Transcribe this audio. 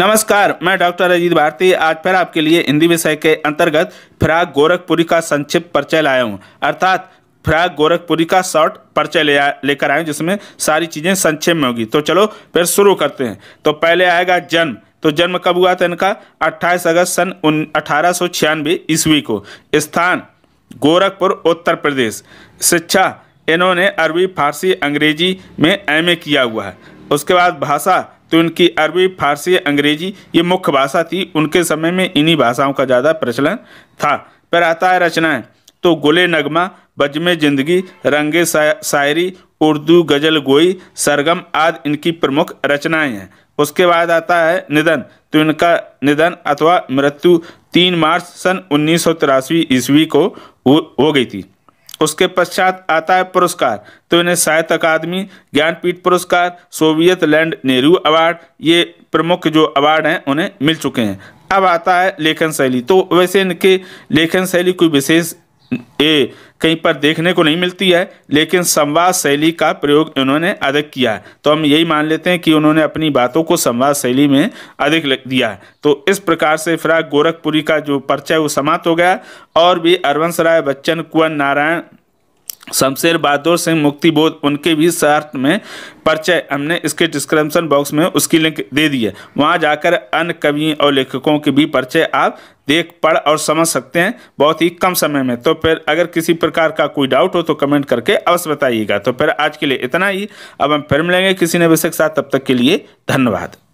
नमस्कार मैं डॉक्टर अजीत भारती आज फिर आपके लिए हिंदी विषय के अंतर्गत फिराक गोरखपुरी का संक्षिप्त परिचय लाया हूँ अर्थात फिराक गोरखपुरी का शॉर्ट परिचय ले लेकर आए जिसमें सारी चीज़ें संक्षिप्त में होगी तो चलो फिर शुरू करते हैं तो पहले आएगा जन्म तो जन्म कब हुआ था इनका 28 अगस्त सन अठारह सौ ईस्वी को स्थान गोरखपुर उत्तर प्रदेश शिक्षा इन्होंने अरबी फारसी अंग्रेजी में एम किया हुआ है उसके बाद भाषा तो इनकी अरबी फारसी अंग्रेजी ये मुख्य भाषा थी उनके समय में इन्हीं भाषाओं का ज़्यादा प्रचलन था पर आता है रचनाएँ तो गुले नगमा बजमे जिंदगी रंगे शायरी उर्दू गज़ल गोई सरगम आदि इनकी प्रमुख रचनाएं हैं उसके बाद आता है निधन तो इनका निधन अथवा मृत्यु तीन मार्च सन उन्नीस ईस्वी को हो गई थी उसके पश्चात आता है पुरस्कार तो इन्हें साहित्य अकादमी ज्ञानपीठ पुरस्कार सोवियत लैंड नेहरू अवार्ड ये प्रमुख जो अवार्ड हैं उन्हें मिल चुके हैं अब आता है लेखन शैली तो वैसे इनके लेखन शैली कोई विशेष ए कहीं पर देखने को नहीं मिलती है लेकिन संवाद शैली का प्रयोग इन्होंने अधिक किया है तो हम यही मान लेते हैं कि उन्होंने अपनी बातों को संवाद शैली में अधिक दिया है तो इस प्रकार से फिराक गोरखपुरी का जो परिचय वो समाप्त हो गया और भी अरवंश राय बच्चन कुंवर नारायण शमशेर बहादुर सिंह मुक्ति बोध उनके भी शर्ट में परिचय हमने इसके डिस्क्रिप्शन बॉक्स में उसकी लिंक दे दी है वहाँ जाकर अन्य कवि और लेखकों के भी परिचय आप देख पढ़ और समझ सकते हैं बहुत ही कम समय में तो फिर अगर किसी प्रकार का कोई डाउट हो तो कमेंट करके अवश्य बताइएगा तो फिर आज के लिए इतना ही अब हम फिर मिलेंगे किसी ने विषय के साथ तब तक के लिए धन्यवाद